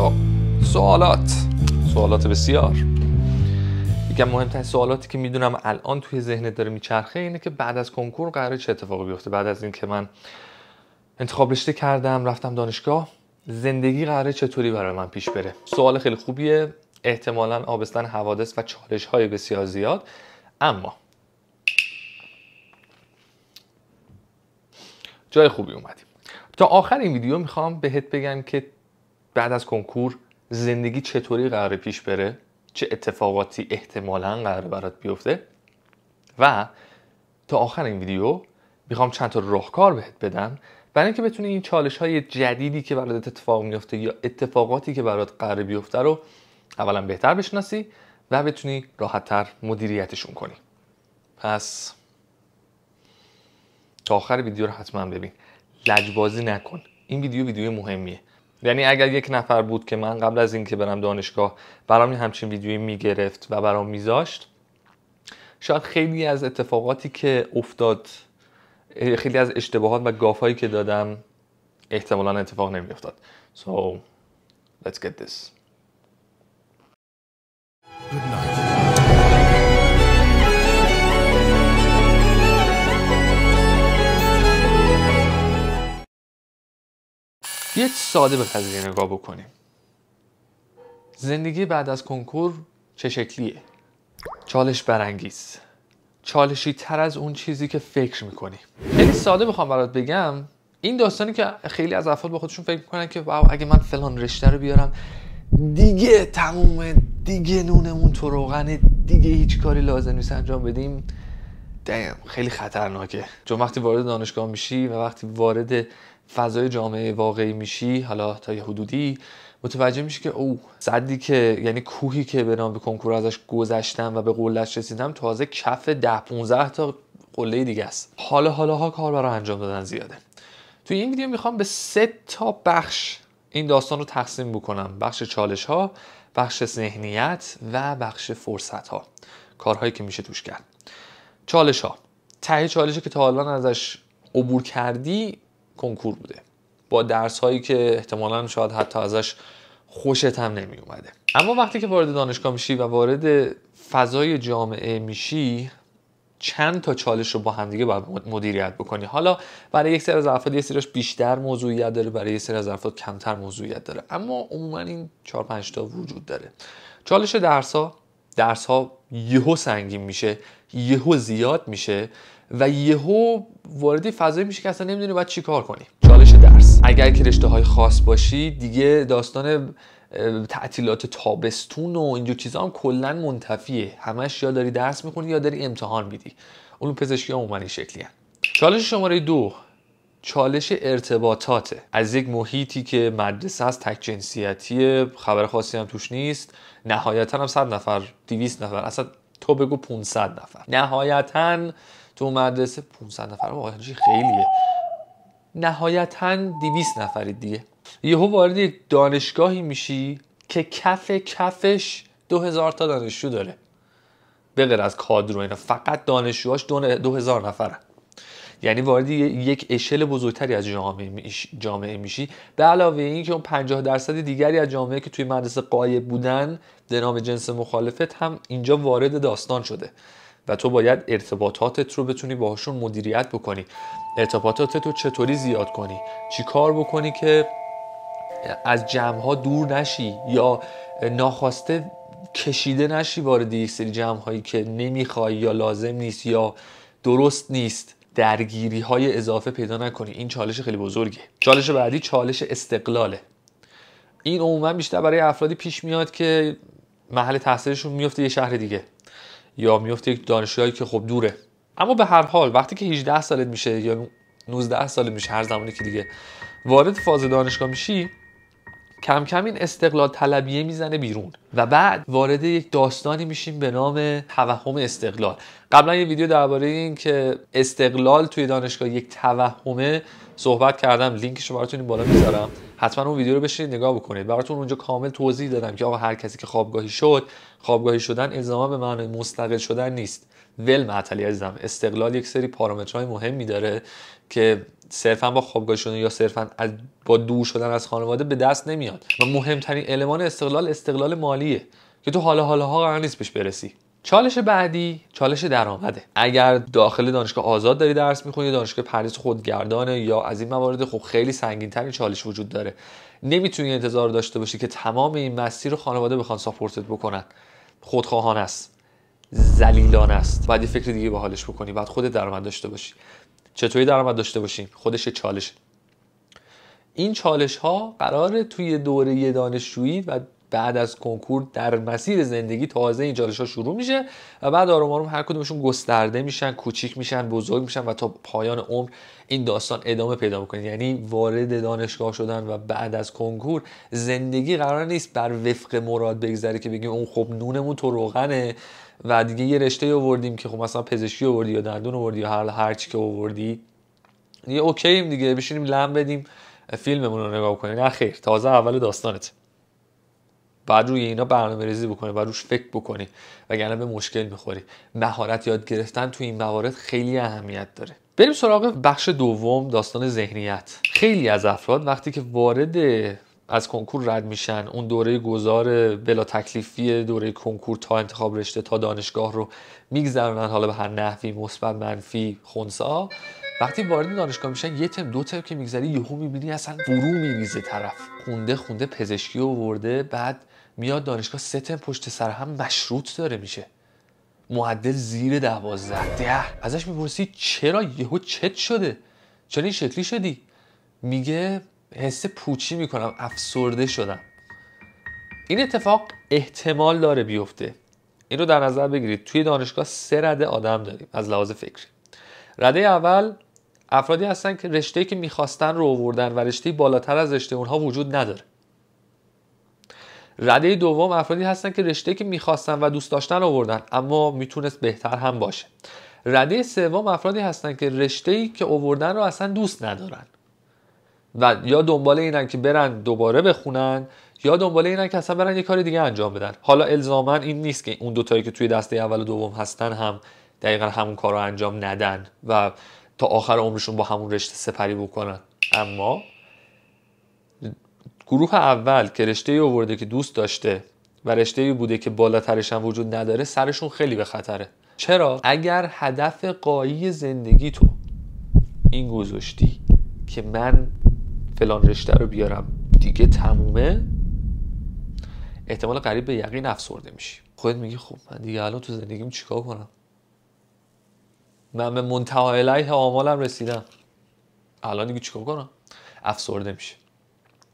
خب، سوالات سوالات بسیار یکم مهمترین سوالاتی که میدونم الان توی ذهنت داره میچرخه اینه که بعد از کنکور قراره چه اتفاقی بیفته بعد از اینکه من انتخاب رشته کردم رفتم دانشگاه زندگی قراره چطوری برای من پیش بره سوال خیلی خوبیه احتمالا آبستن حوادث و چالش های بسیار زیاد اما جای خوبی اومدیم تا آخر این ویدیو میخوام بهت بگم که بعد از کنکور زندگی چطوری قرار پیش بره چه اتفاقاتی احتمالا قرار برات بیفته و تا آخر این ویدیو میخوام چند تا راهکار بهت بدم برای اینکه بتونی این چالش های جدیدی که برات اتفاق میفته یا اتفاقاتی که برات قرار بیفته رو اولا بهتر بشناسی و بتونی راحتتر مدیریتشون کنی پس تا آخر ویدیو رو حتما ببین لجبازی نکن این ویدیو ویدیو مهمیه یعنی اگر یک نفر بود که من قبل از اینکه برم دانشگاه برام همچین ویدیویی میگرفت و برام میذاشت شاید خیلی از اتفاقاتی که افتاد خیلی از اشتباهات و گافهایی که دادم احتمالا اتفاق نمیافتاد so let's get this بیاید ساده به قضیه نگاه بکنیم زندگی بعد از کنکور چه شکلیه؟ چالش برانگیز چالشی تر از اون چیزی که فکر میکنی خیلی ساده بخوام برات بگم این داستانی که خیلی از افراد با خودشون فکر میکنن که واو اگه من فلان رشته رو بیارم دیگه تمومه دیگه نونمون تو روغنه دیگه هیچ کاری لازم نیست انجام بدیم دیم خیلی خطرناکه چون وقتی وارد دانشگاه میشی و وقتی وارد فضای جامعه واقعی میشی حالا تا یه حدودی متوجه میشی که او صدی که یعنی کوهی که به نام کنکور ازش گذشتم و به قلش رسیدم تازه کف ده 15 تا قله دیگه است حالا حالا ها کار برای انجام دادن زیاده توی این ویدیو میخوام به سه تا بخش این داستان رو تقسیم بکنم بخش چالش ها بخش ذهنیت و بخش فرصت ها کارهایی که میشه توش کرد چالش ها ته چالشی که تا حالا ازش عبور کردی کنکور بوده با درس هایی که احتمالا شاید حتی ازش خوشت هم نمی اومده اما وقتی که وارد دانشگاه میشی و وارد فضای جامعه میشی چند تا چالش رو با همدیگه باید مدیریت بکنی حالا برای یک سری از افراد یه سریش بیشتر موضوعیت داره برای یک سری از افراد کمتر موضوعیت داره اما عموما این 4 5 تا وجود داره چالش درس ها درس ها یهو سنگین میشه یهو زیاد میشه و یهو وارد فضایی میشه که اصلا نمیدونی باید کار کنی چالش درس اگر که رشته های خاص باشی دیگه داستان تعطیلات تابستون و اینجور چیزا هم کلا منتفیه همش یا داری درس میکنی یا داری امتحان میدی اون پزشکی عموما این شکلی چالش شماره دو چالش ارتباطاته از یک محیطی که مدرسه از تک جنسیتیه خبر خاصی هم توش نیست نهایتا هم 100 نفر 200 نفر اصلا تو بگو 500 نفر نهایتا تو مدرسه 500 نفر واقعا خیلیه نهایتا 200 نفرید دیگه یهو وارد یک دانشگاهی میشی که کف کفش 2000 تا دانشجو داره به غیر از کادر و اینا فقط دانشجوهاش 2000 نفره یعنی وارد یک اشل بزرگتری از جامعه میشی به علاوه این که اون 50 درصد دیگری از جامعه که توی مدرسه قایب بودن به نام جنس مخالفت هم اینجا وارد داستان شده و تو باید ارتباطاتت رو بتونی باهاشون مدیریت بکنی ارتباطاتت رو چطوری زیاد کنی چی کار بکنی که از جمع ها دور نشی یا ناخواسته کشیده نشی وارد یک سری جمع هایی که نمیخوای یا لازم نیست یا درست نیست درگیری های اضافه پیدا نکنی این چالش خیلی بزرگه چالش بعدی چالش استقلاله این عموما بیشتر برای افرادی پیش میاد که محل تحصیلشون میفته یه شهر دیگه یا میفته یک دانشگاهی که خب دوره اما به هر حال وقتی که 18 سالت میشه یا 19 سالت میشه هر زمانی که دیگه وارد فاز دانشگاه میشی کم کم این استقلال طلبیه میزنه بیرون و بعد وارد یک داستانی میشیم به نام توهم استقلال قبلا یه ویدیو درباره این که استقلال توی دانشگاه یک توهمه صحبت کردم لینکش رو براتون بالا میذارم حتما اون ویدیو رو بشینید نگاه بکنید براتون اونجا کامل توضیح دادم که آقا هر کسی که خوابگاهی شد خوابگاهی شدن الزاما به معنای مستقل شدن نیست ول معطلی عزیزم استقلال یک سری پارامترهای مهمی داره که صرفا با خوابگاه شدن یا صرفا با دور شدن از خانواده به دست نمیاد و مهمترین المان استقلال استقلال مالیه که تو حالا حالا ها قرار نیست بهش برسی چالش بعدی چالش درآمده اگر داخل دانشگاه آزاد داری درس میخونی دانشگاه پریس خودگردانه یا از این موارد خب خیلی ترین چالش وجود داره نمیتونی انتظار داشته باشی که تمام این مسیر رو خانواده بخوان ساپورتت بکنن خودخواهان است زلیلان است بعد یه فکر دیگه به حالش بکنی بعد خودت درآمد داشته باشی چطوری درآمد داشته باشیم خودش چالش. این چالش ها قراره توی دوره دانشجویی و بعد از کنکور در مسیر زندگی تازه این چالش ها شروع میشه و بعد آروم آروم هر کدومشون گسترده میشن کوچیک میشن بزرگ میشن و تا پایان عمر این داستان ادامه پیدا میکنه یعنی وارد دانشگاه شدن و بعد از کنکور زندگی قرار نیست بر وفق مراد بگذره که بگیم اون خب نونمون تو روغنه و دیگه یه رشته آوردیم که خب مثلا پزشکی آوردی یا دندون آوردی یا هر هر چی که آوردی یه اوکییم دیگه بشینیم لم بدیم فیلممون رو نگاه کنیم نه تازه اول داستانت بعد روی اینا برنامه ریزی بکنی و روش فکر بکنی وگرنه به مشکل میخوری مهارت یاد گرفتن تو این موارد خیلی اهمیت داره بریم سراغ بخش دوم داستان ذهنیت خیلی از افراد وقتی که وارد از کنکور رد میشن اون دوره گذار بلا تکلیفی دوره کنکور تا انتخاب رشته تا دانشگاه رو میگذرونن حالا به هر نحوی مثبت منفی خونسا وقتی وارد دانشگاه میشن یه تم دو که میگذری یهو میبینی اصلا فرو میریزه طرف خونده خونده پزشکی ورده بعد میاد دانشگاه سه پشت سر هم مشروط داره میشه معدل زیر دوازده ده ازش میپرسی چرا یهو چت شده چرا این شکلی شدی میگه حس پوچی میکنم افسرده شدم این اتفاق احتمال داره بیفته این رو در نظر بگیرید توی دانشگاه سه رده آدم داریم از لحاظ فکری رده اول افرادی هستن که رشته‌ای که میخواستن رو آوردن و رشته بالاتر از رشته اونها وجود نداره رده دوم افرادی هستن که رشته که میخواستن و دوست داشتن آوردن اما میتونست بهتر هم باشه رده سوم افرادی هستن که رشته ای که آوردن رو اصلا دوست ندارن و یا دنبال اینن که برن دوباره بخونن یا دنبال اینن که اصلا برن یه کار دیگه انجام بدن حالا الزاما این نیست که اون دوتایی که توی دسته اول و دوم هستن هم دقیقا همون کار رو انجام ندن و تا آخر عمرشون با همون رشته سپری بکنن اما گروه اول که رشته ای آورده که دوست داشته و رشته ای بوده که بالاترش هم وجود نداره سرشون خیلی به خطره چرا اگر هدف قایی زندگی تو این گذاشتی که من فلان رشته رو بیارم دیگه تمومه احتمال قریب به یقین افسرده میشی خودت میگی خب من دیگه الان تو زندگیم چیکار کنم من به منتهای الیه آمالم رسیدم الان دیگه چیکار کنم افسرده میشه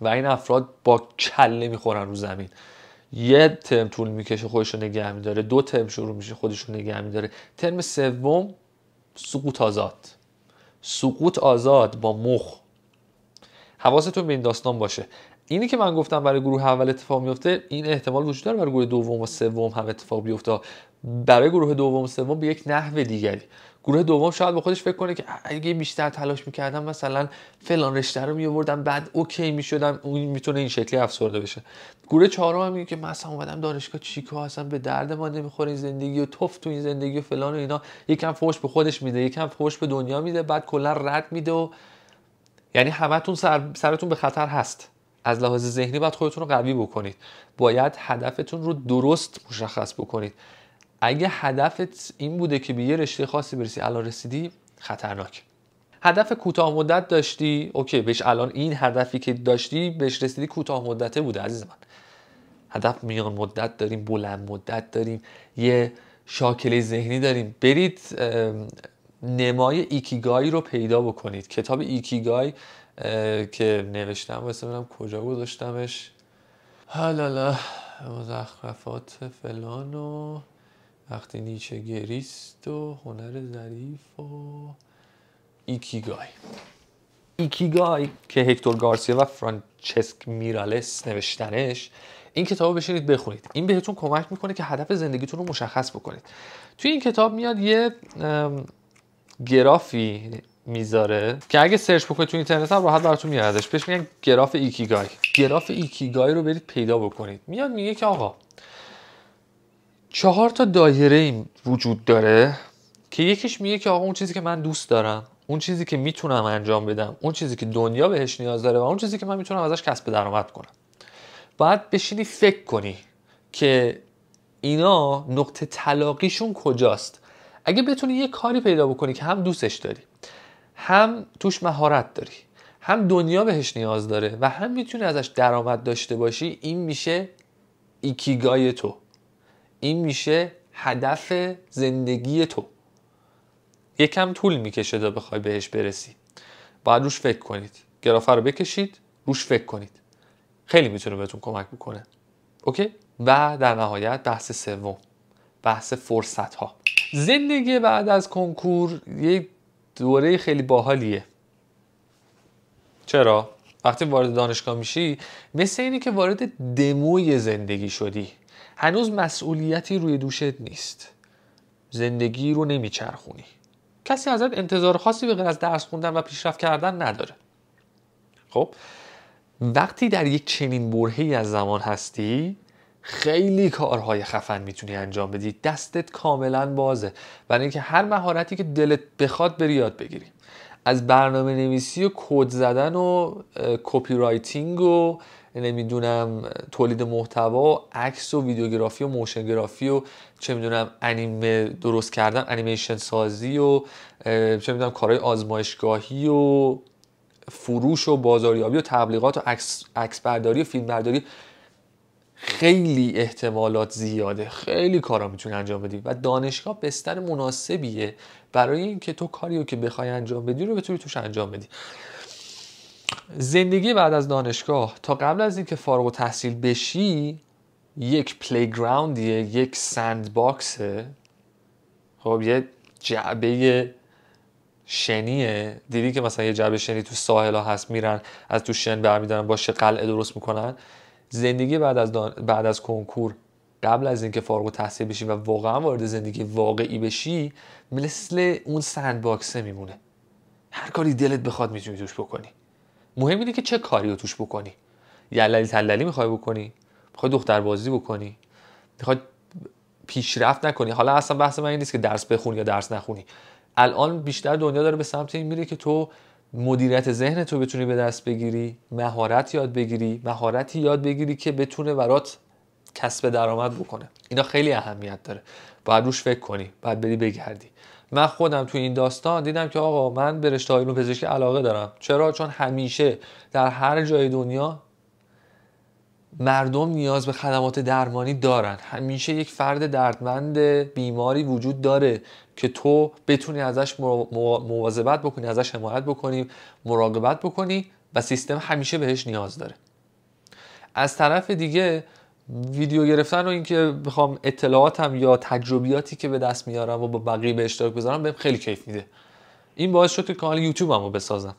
و این افراد با کله میخورن رو زمین یه ترم طول میکشه خودش رو نگه میداره دو ترم شروع میشه خودش رو نگه میداره ترم سوم سقوط آزاد سقوط آزاد با مخ حواستون به این داستان باشه اینی که من گفتم برای گروه اول اتفاق میفته این احتمال وجود داره برای گروه دوم و سوم هم اتفاق بیفته برای گروه دوم و سوم به یک نحو دیگری گروه دوم شاید با خودش فکر کنه که اگه بیشتر تلاش میکردم مثلا فلان رشته رو میوردم بعد اوکی میشدم اون میتونه این شکلی افسرده بشه گروه چهارم هم میگه که مثلا اومدم دانشگاه چیکار اصلا به درد ما نمیخوره این زندگی و توف تو این زندگی و فلان و اینا یکم فوش به خودش میده یکم فوش به دنیا میده بعد کلا رد میده و یعنی همتون سر... سرتون به خطر هست از لحاظ ذهنی باید خودتون رو قوی بکنید باید هدفتون رو درست مشخص بکنید اگه هدفت این بوده که به یه رشته خاصی برسی الان رسیدی خطرناک هدف کوتاه مدت داشتی اوکی بهش الان این هدفی که داشتی بهش رسیدی کوتاه مدته بوده عزیز من هدف میان مدت داریم بلند مدت داریم یه شاکله ذهنی داریم برید نمای ایکیگای رو پیدا بکنید کتاب ایکیگای که نوشتم واسه منم کجا گذاشتمش حالا مزخرفات فلانو. وقتی نیچه گریست و هنر ظریف و ایکیگای ایکیگای که هکتور گارسیا و فرانچسک میرالس نوشتنش این کتاب رو بشینید بخونید این بهتون کمک میکنه که هدف زندگیتون رو مشخص بکنید توی این کتاب میاد یه گرافی میذاره که اگه سرچ بکنید تو اینترنت هم راحت براتون میادش بهش میگن گراف ایکیگای گراف ایکیگای رو برید پیدا بکنید میاد میگه که آقا چهار تا دایره وجود داره که یکیش میگه که آقا اون چیزی که من دوست دارم اون چیزی که میتونم انجام بدم اون چیزی که دنیا بهش نیاز داره و اون چیزی که من میتونم ازش کسب درآمد کنم باید بشینی فکر کنی که اینا نقطه تلاقیشون کجاست اگه بتونی یه کاری پیدا بکنی که هم دوستش داری هم توش مهارت داری هم دنیا بهش نیاز داره و هم میتونی ازش درآمد داشته باشی این میشه ایکیگای تو این میشه هدف زندگی تو یکم طول میکشه تا بخوای بهش برسی باید روش فکر کنید گرافه رو بکشید روش فکر کنید خیلی میتونه بهتون کمک بکنه اوکی و در نهایت بحث سوم بحث فرصت ها زندگی بعد از کنکور یک دوره خیلی باحالیه چرا وقتی وارد دانشگاه میشی مثل اینی که وارد دموی زندگی شدی هنوز مسئولیتی روی دوشت نیست زندگی رو نمیچرخونی کسی ازت انتظار خاصی به غیر از درس خوندن و پیشرفت کردن نداره خب وقتی در یک چنین برهی از زمان هستی خیلی کارهای خفن میتونی انجام بدی دستت کاملا بازه برای اینکه هر مهارتی که دلت بخواد بری یاد بگیری از برنامه نویسی و کد زدن و کپی رایتینگ و نمیدونم یعنی تولید محتوا عکس و ویدیوگرافی و گرافی و چه میدونم انیمه درست کردن انیمیشن سازی و چه میدونم کارهای آزمایشگاهی و فروش و بازاریابی و تبلیغات و عکس, عکس برداری و فیلم برداری خیلی احتمالات زیاده خیلی کارا میتونی انجام بدی و دانشگاه بستر مناسبیه برای اینکه تو کاریو که بخوای انجام بدی رو بتونی توش انجام بدی زندگی بعد از دانشگاه تا قبل از اینکه فارغ و تحصیل بشی یک پلیگراوندیه یک سند باکسه خب یه جعبه شنیه دیدی که مثلا یه جعبه شنی تو ساحل ها هست میرن از تو شن برمیدارن باشه قلعه درست میکنن زندگی بعد از, بعد از کنکور قبل از اینکه فارغ و تحصیل بشی و واقعا وارد زندگی واقعی بشی مثل اون سند باکسه میمونه هر کاری دلت بخواد میتونی توش بکنی مهم اینه که چه کاری رو توش بکنی یللی تللی میخوای بکنی میخوای دختر بازی بکنی میخوای پیشرفت نکنی حالا اصلا بحث من این نیست که درس بخونی یا درس نخونی الان بیشتر دنیا داره به سمت این میره که تو مدیریت ذهن تو بتونی به دست بگیری مهارت یاد بگیری مهارتی یاد بگیری که بتونه برات کسب درآمد بکنه اینا خیلی اهمیت داره باید روش فکر کنی باید بری بگردی من خودم تو این داستان دیدم که آقا من به رشته علوم پزشکی علاقه دارم چرا چون همیشه در هر جای دنیا مردم نیاز به خدمات درمانی دارن همیشه یک فرد دردمند بیماری وجود داره که تو بتونی ازش مواظبت بکنی ازش حمایت بکنی مراقبت بکنی و سیستم همیشه بهش نیاز داره از طرف دیگه ویدیو گرفتن رو اینکه بخوام اطلاعاتم یا تجربیاتی که به دست میارم و با بقیه به اشتراک بذارم بهم خیلی کیف میده این باعث شد که کانال هم رو بسازم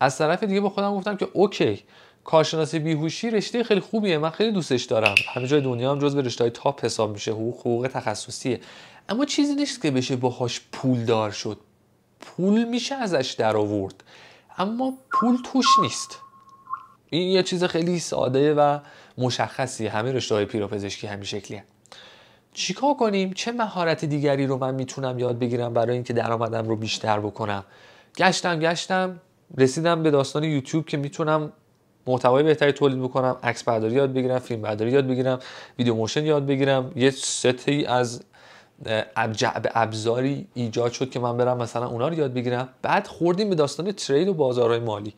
از طرف دیگه با خودم گفتم که اوکی کارشناسی بیهوشی رشته خیلی خوبیه من خیلی دوستش دارم همه جای دنیا هم به رشته های تاپ حساب میشه حقوق حقوق تخصصیه اما چیزی نیست که بشه باهاش پول دار شد پول میشه ازش در آورد اما پول توش نیست این یه چیز خیلی ساده و مشخصی همه رشته های پیروپزشکی همین شکلی چیکار کنیم چه مهارت دیگری رو من میتونم یاد بگیرم برای اینکه درآمدم رو بیشتر بکنم گشتم گشتم رسیدم به داستان یوتیوب که میتونم محتوای بهتری تولید بکنم عکس برداری یاد بگیرم فیلم برداری یاد بگیرم ویدیو موشن یاد بگیرم یه ستی از ابزاری ایجاد شد که من برم مثلا اونا رو یاد بگیرم بعد خوردیم به داستان ترید و بازارهای مالی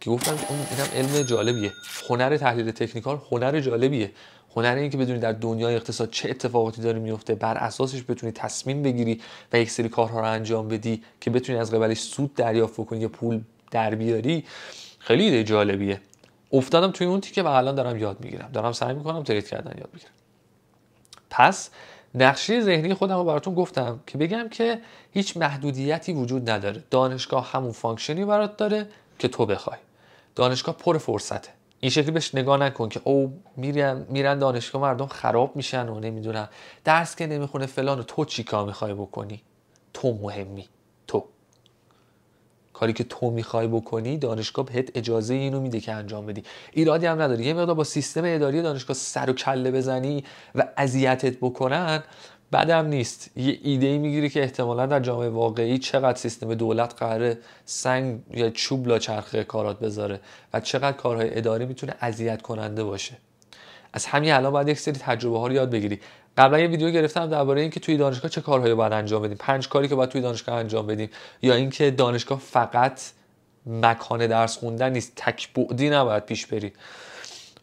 که گفتم اون اینم علم جالبیه هنر تحلیل تکنیکال هنر جالبیه هنر که بدونی در دنیای اقتصاد چه اتفاقاتی داره میفته بر اساسش بتونی تصمیم بگیری و یک سری کارها رو انجام بدی که بتونی از قبلش سود دریافت کنی یا پول در بیاری خیلی ایده جالبیه افتادم توی اون تیکه و الان دارم یاد میگیرم دارم سعی میکنم ترید کردن یاد بگیرم پس نقشه ذهنی خودم رو براتون گفتم که بگم که هیچ محدودیتی وجود نداره دانشگاه همون فانکشنی برات داره که تو بخوای دانشگاه پر فرصته این شکلی بهش نگاه نکن که او میرن, میرن دانشگاه مردم خراب میشن و نمیدونم درس که نمیخونه فلان و تو چیکار میخوای بکنی تو مهمی تو کاری که تو میخوای بکنی دانشگاه بهت اجازه اینو میده که انجام بدی ایرادی هم نداری یه مقدار با سیستم اداری دانشگاه سر و کله بزنی و اذیتت بکنن بدم نیست یه ایده ای میگیری که احتمالا در جامعه واقعی چقدر سیستم دولت قراره سنگ یا چوب لاچرخه کارات بذاره و چقدر کارهای اداری میتونه اذیت کننده باشه از همین الان باید یک سری تجربه ها رو یاد بگیری قبلا یه ویدیو گرفتم درباره اینکه توی دانشگاه چه کارهایی باید انجام بدیم پنج کاری که باید توی دانشگاه انجام بدیم یا اینکه دانشگاه فقط مکان درس خوندن نیست تک بعدی نباید پیش بری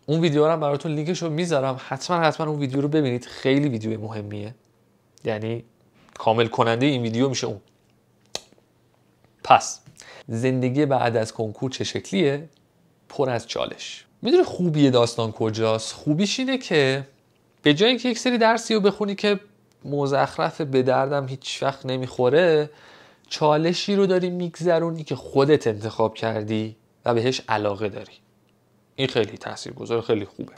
اون ویدیو رو براتون لینکش رو میذارم حتما حتما اون ویدیو رو ببینید خیلی ویدیو مهمیه یعنی کامل کننده این ویدیو میشه اون پس زندگی بعد از کنکور چه شکلیه پر از چالش میدونی خوبی داستان کجاست خوبیش اینه که به جای اینکه یک سری درسی رو بخونی که مزخرف به دردم هیچ وقت نمیخوره چالشی رو داری میگذرونی که خودت انتخاب کردی و بهش علاقه داری این خیلی تاثیرگذار خیلی خوبه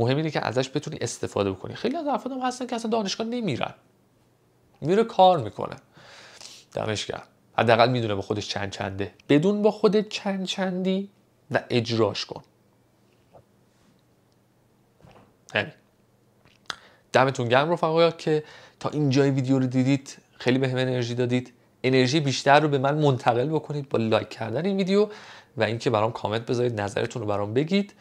مهم اینه که ازش بتونی استفاده بکنی خیلی از افراد هم هستن که اصلا دانشگاه نمیرن میره کار میکنه دانشگاه. حداقل میدونه با خودش چند چنده بدون با خودت چند چندی و اجراش کن همین دمتون گرم رفقا که تا اینجای ویدیو رو دیدید خیلی بهم انرژی دادید انرژی بیشتر رو به من منتقل بکنید با لایک کردن این ویدیو و اینکه برام کامنت بذارید نظرتون رو برام بگید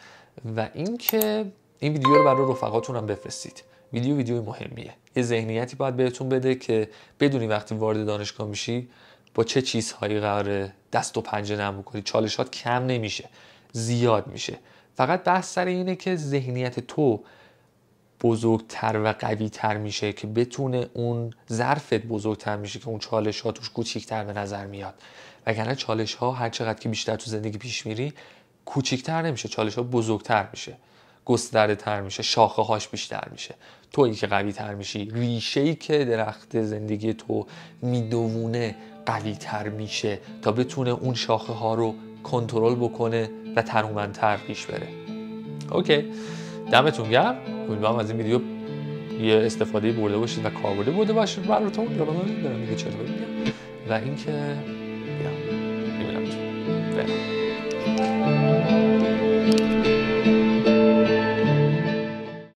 و اینکه این ویدیو رو برای رفقاتون هم بفرستید ویدیو ویدیو مهمیه یه ذهنیتی باید بهتون بده که بدونی وقتی وارد دانشگاه میشی با چه چیزهایی قرار دست و پنجه نرم کنی چالشات کم نمیشه زیاد میشه فقط بحث سر اینه که ذهنیت تو بزرگتر و قویتر میشه که بتونه اون ظرفت بزرگتر میشه که اون چالش ها توش کوچیکتر به نظر میاد وگرنه چالش ها هر چقدر که بیشتر تو زندگی پیش میری کوچیکتر نمیشه چالش ها بزرگتر میشه گسترده تر میشه شاخه هاش بیشتر میشه تویی که قوی تر میشی ریشه ای که درخت زندگی تو میدوونه قوی تر میشه تا بتونه اون شاخه ها رو کنترل بکنه و ترومندتر پیش بره اوکی دمتون گرم امیدوارم از این ویدیو یه استفاده برده باشید و کاربرده برده باشید براتون یادم نمیاد دیگه چطور و اینکه